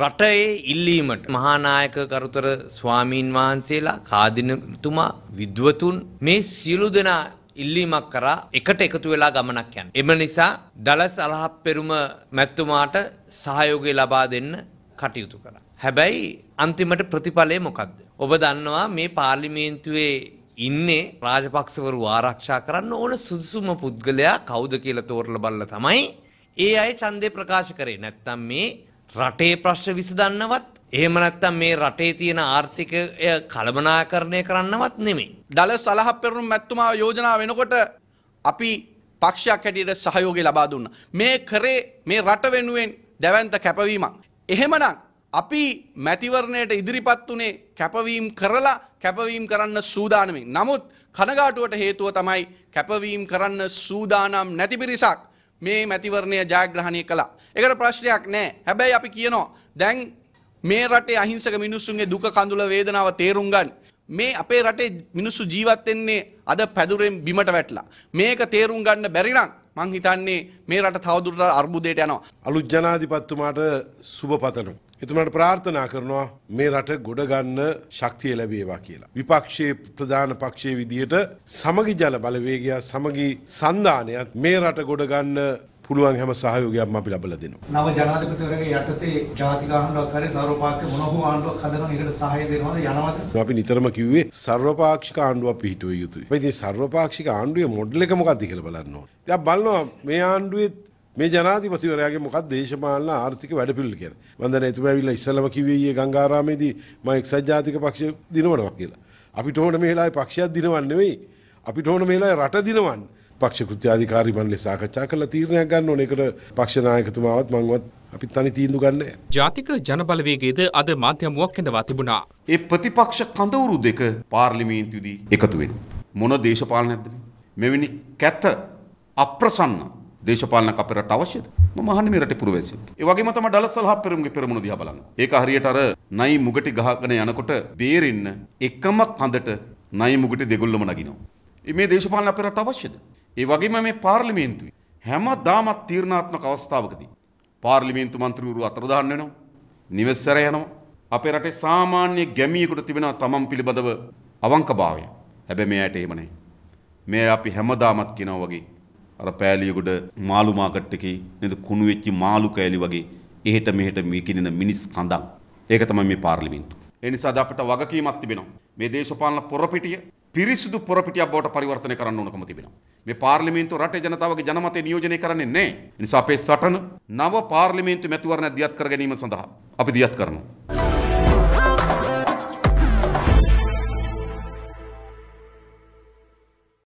රටේ ඉල්ලීමට මහානායක කරුතර ස්වාමීන් වහන්සේලා කාදිනතුමා විද්වතුන් මේ සියලු දෙනා ඉල්ලීමක් කරා එකට එකතු වෙලා ගමනක් යන. එම නිසා දලස් අලහප්පෙරුම මැතිතුමාට සහයෝගය ලබා දෙන්න කටයුතු කරා. හැබැයි අන්තිමට ප්‍රතිඵලය මොකක්ද? ඔබ දන්නවා මේ පාර්ලිමේන්තුවේ ඉන්නේ රාජපක්ෂවරු ආරක්ෂා කරන්න ඕන සුදුසුම පුද්ගලයා කවුද කියලා තෝරලා බලලා තමයි ඒ අය ඡන්දේ ප්‍රකාශ කරේ. නැත්තම් මේ රටේ ප්‍රශ්න විසඳන්නවත් එහෙම නැත්නම් මේ රටේ තියෙන ආර්ථිකය කළමනාකරණය කරන්නවත් නෙමෙයි. දළ සලහ පෙරණු මැතිතුමා යෝජනා වෙනකොට අපි පක්ෂයක් හැටියට සහයෝගය ලබා දුන්නා. මේ කරේ මේ රට වෙනුවෙන් දැවැන්ත කැපවීමක්. එහෙමනම් අපි මැතිවරණයට ඉදිරිපත් වුණේ කැපවීම් කරලා කැපවීම් කරන්න සූදානමින්. නමුත් කනගාටුවට හේතුව තමයි කැපවීම් කරන්න සූදානම් නැති පිරිසක් මේ මැතිවරණය ජයග්‍රහණය කළා. ඒකට ප්‍රශ්නයක් නැහැ. හැබැයි අපි කියනවා දැන් මේ රටේ අහිංසක මිනිස්සුන්ගේ දුක කඳුල වේදනාව තේරුම් ගන්න. මේ අපේ රටේ මිනිස්සු ජීවත් වෙන්නේ අද පැදුරෙන් බිමට වැටලා. මේක තේරුම් ගන්න බැරි නම් මං හිතන්නේ මේ රට තවදුරටත් අර්බුදයට යනවා. අලුත් ජනාධිපතිතුමාට සුබ පතනවා. එතුමට ප්‍රාර්ථනා කරනවා මේ රට ගොඩගන්න ශක්තිය ලැබේවා කියලා. විපක්ෂයේ ප්‍රධාන පක්ෂයේ විදිහට සමගි ජල බලවේගයා සමගි සන්ධානයත් මේ රට ගොඩගන්න පුළුවන් හැම සහයෝගයක්ම අපි ලබලා දෙනවා. නව ජනාධිපතිවරයාගේ යටතේ ජාතික ආණ්ඩුවක් හරි සර්වපාක්ෂික මොන හෝ ආණ්ඩුවක් හදනවා ඒකට සහාය දෙනවද යනවද? අපි නිතරම කිව්වේ සර්වපාක්ෂික ආණ්ඩුවක් පිහිටුවිය යුතුයි. මේ ඉතින් සර්වපාක්ෂික ආණ්ඩුවේ මොඩල් එක මොකක්ද කියලා බලන්න ඕනේ. දැන් බලනවා මේ ආණ්ඩුවේ මේ ජනාධිපතිවරයාගේ මොකක් දේශපාලන ආර්ථික වැඩපිළිවෙල කියන්නේ. මම දැන් එතුමා ඇවිල්ලා ඉස්සලම කිව්වේ ඊයේ ගංගාරාමේදී මම එක්සත් ජාතික පක්ෂය දිනවනවා කියලා. අපිට ඕන මේ වෙලාවේ පක්ෂයක් දිනවන්නේ නෙවෙයි. අපිට ඕන මේ වෙලාවේ රට දිනවන්න. පක්ෂ කෘත්‍යාධිකාරී මණ්ඩලය සාකච්ඡා කරලා තීරණයක් ගන්න ඕනේ. ඒකට පක්ෂ නායකතුමාවත් මමවත් අපි තනි තීන්දුව ගන්න. ජාතික ජනබලවේගයේද අද මාධ්‍යමුවක් හඳවා තිබුණා. ඒ ප්‍රතිපක්ෂ කඳවුරු දෙක පාර්ලිමේන්තුවේදී එකතු වෙන්නේ. මොන දේශපාලනයක්ද මෙවැනි කැත අප්‍රසන්න දේශපාලන අපරට අවශ්‍යද? මම අහන්නේ මේ රටේ පුරවැසියන්. ඒ වගේම තමයි ඩලස් සල්හා පෙරමුණගේ පෙරමුණ දිහා බලන්න. ඒක හරියට අර නයි මුගටි ගහගෙන යනකොට බේරෙන්න එකම කඳට නයි මුගටි දෙගොල්ලම නගිනවා. මේ දේශපාලන අපරට අවශ්‍යද? ඒ වගේම මේ පාර්ලිමේන්තුවේ හැමදාමත් තීරණාත්මක අවස්ථාවකදී පාර්ලිමේන්තු මන්ත්‍රීවරු අතුරුදහන් වෙනවා. නිවෙස්සර යනවා. අපේ රටේ සාමාන්‍ය ගැමියෙකුට තිබෙනවා තමන් පිළිබඳව අවංකභාවය. හැබැයි මෙයාට එහෙම නැහැ. මේ අපි හැමදාමත් කියනවා වගේ අර පෑලියකට මාළු මාකට් එකේ නේද කුණු වෙච්ච මාළු කෑලි වගේ එහෙට මෙහෙට මේකිනෙන මිනිස් කඳන්. ඒක තමයි මේ පාර්ලිමේන්තුව. ඒ නිසාද අපට වගකීමක් තිබෙනවා. මේ දේශපාලන පොරපිටිය පිරිසිදු පොරපිටියක් බවට පරිවර්තනය කරන්න ඕනකම තිබෙනවා. මේ පාර්ලිමේන්තුව රටේ ජනතාවගේ ජනමතය නියෝජනය කරන්නේ නැහැ. ඒ නිසා අපේ සටන නව පාර්ලිමේන්තු මැතිවරණ දියත් කර ගැනීම සඳහා අපි දියත් කරනවා.